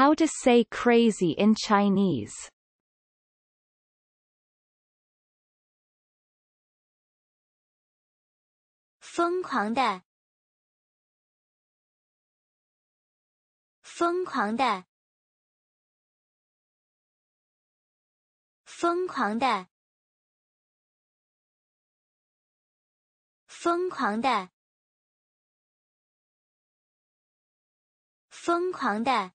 How to say crazy in Chinese Feng 疯狂的，疯狂的，疯狂的，疯狂的。